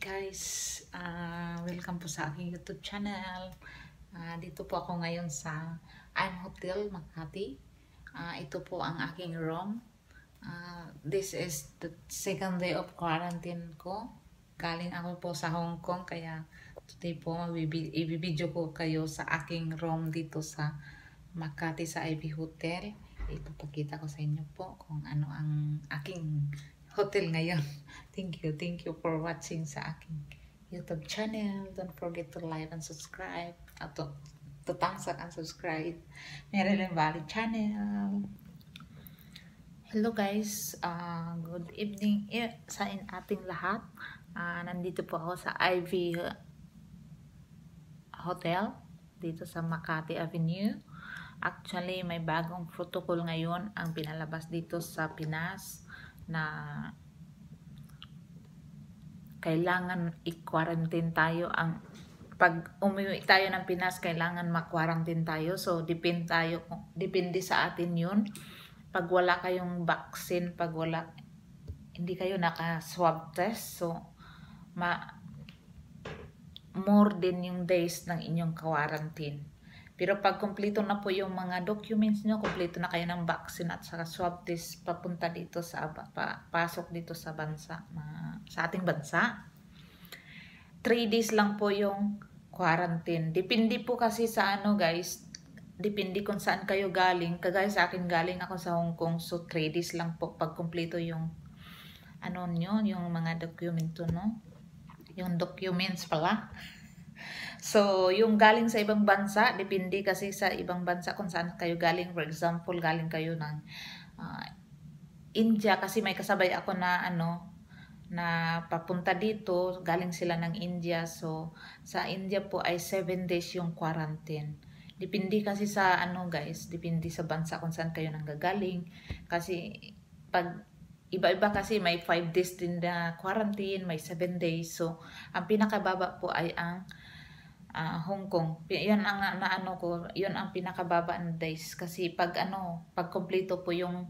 guys! Uh, welcome po sa aking YouTube channel. Uh, dito po ako ngayon sa I'm Hotel Makati. Uh, ito po ang aking room. Uh, this is the second day of quarantine ko. Galing ako po sa Hong Kong kaya today po ibibidyo ko kayo sa aking room dito sa Makati sa IB Hotel. Ipapakita ko sa inyo po kung ano ang aking hotel ngayon. Thank you, thank you for watching sa aking YouTube channel. Don't forget to like and subscribe. At ah, to, to thumbs up and subscribe. Maryland Valley channel. Hello guys, uh, good evening eh, sa in ating lahat. Uh, nandito po ako sa Ivy Hotel dito sa Makati Avenue. Actually, may bagong protocol ngayon ang pinalabas dito sa Pinas na kailangan i-quarantine tayo ang pag umuwi tayo ng Pinas kailangan ma-quarantine tayo so depend tayo depende sa atin yun pag wala kayong vaccine pag wala hindi kayo naka swab test so ma more than yung days ng inyong quarantine pero pag kumpleto na po yung mga documents nyo, kumpleto na kayo ng vaccine at saka swab test papunta dito sa, pa, pasok dito sa bansa, mga, sa ating bansa. 3 days lang po yung quarantine. Depende po kasi sa ano guys, depende kung saan kayo galing. Kagaya sa akin galing ako sa Hong Kong, so 3 days lang po pag kumpleto yung ano nyo, yung mga dokumento no. Yung documents pala. So, yung galing sa ibang bansa, depende kasi sa ibang bansa kung saan kayo galing. For example, galing kayo ng uh, India kasi may kasabay ako na ano, na papunta dito, galing sila ng India. So, sa India po ay 7 days yung quarantine. Depende kasi sa ano guys, depende sa bansa kung saan kayo nanggagaling. Kasi pag iba-iba kasi may 5 days din na quarantine, may 7 days. So, ang pinakababa po ay ang uh, Hong Kong. Yun ang naano ko, yun ang pinakababa ng days kasi pag ano, pag kumpleto po yung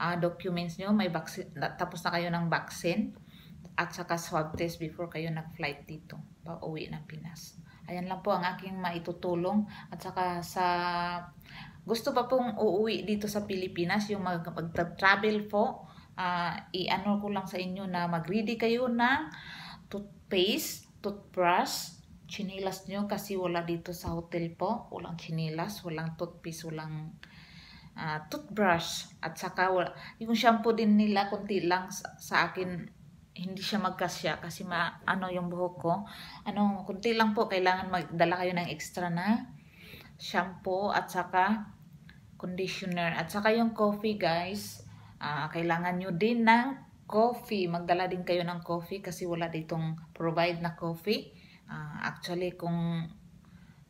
uh, documents niyo, may vaccine tapos na kayo ng vaccine at saka swab test before kayo nag-flight dito pauwi ng Pinas. Ayan lang po ang aking maitutulong at saka sa gusto pa pong uuwi dito sa Pilipinas yung mag, mag-travel po uh, i-ano ko lang sa inyo na mag-ready kayo ng toothpaste, toothbrush, chinilas nyo kasi wala dito sa hotel po. Walang chinilas, walang toothpaste, walang uh, toothbrush. At saka wala, yung shampoo din nila kunti lang sa, sa akin hindi siya magkasya kasi ma, ano yung buhok ko. Ano, kunti lang po kailangan magdala kayo ng extra na shampoo at saka conditioner. At saka yung coffee guys, uh, kailangan nyo din ng coffee. Magdala din kayo ng coffee kasi wala ditong provide na coffee. Uh, actually, kung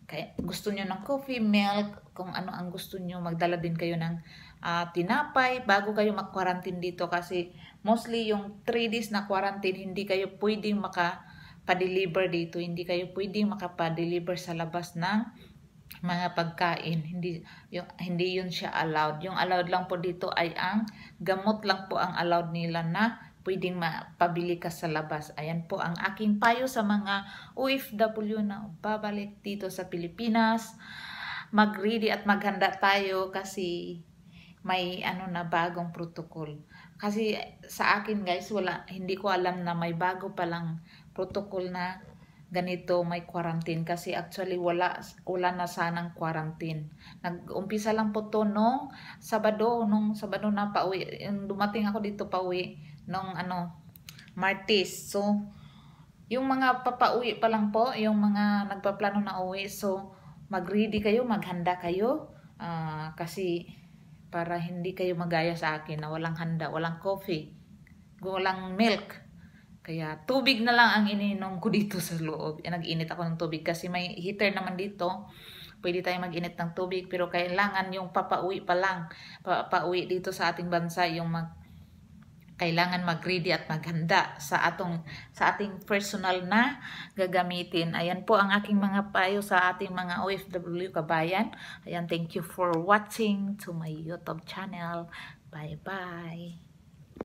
kay, gusto nyo ng coffee, milk, kung ano ang gusto nyo, magdala din kayo ng uh, tinapay bago kayo mag-quarantine dito kasi mostly yung 3 days na quarantine, hindi kayo pwedeng makapadeliver dito. Hindi kayo pwedeng makapadeliver sa labas ng mga pagkain. Hindi, yung, hindi yun siya allowed. Yung allowed lang po dito ay ang gamot lang po ang allowed nila na pwedeng mapabili ka sa labas. Ayan po ang aking payo sa mga OFW na babalik dito sa Pilipinas. Mag-ready at maghanda tayo kasi may ano na bagong protocol. Kasi sa akin guys, wala, hindi ko alam na may bago palang protocol na ganito may quarantine kasi actually wala wala na sanang quarantine. Nag-umpisa lang po to noong Sabado, Noong Sabado na pauwi, dumating ako dito pauwi nung ano, Martis. So, yung mga papauwi pa lang po, yung mga nagpaplano na uwi, so mag-ready kayo, maghanda kayo uh, kasi para hindi kayo magaya sa akin na walang handa, walang coffee, walang milk. Kaya tubig na lang ang ininom ko dito sa loob. Eh, nag-init ako ng tubig kasi may heater naman dito. Pwede tayo mag-init ng tubig pero kailangan yung papauwi pa lang, papauwi dito sa ating bansa yung mag kailangan mag-ready at maghanda sa atong sa ating personal na gagamitin. Ayan po ang aking mga payo sa ating mga OFW kabayan. Ayan, thank you for watching to my YouTube channel. Bye-bye.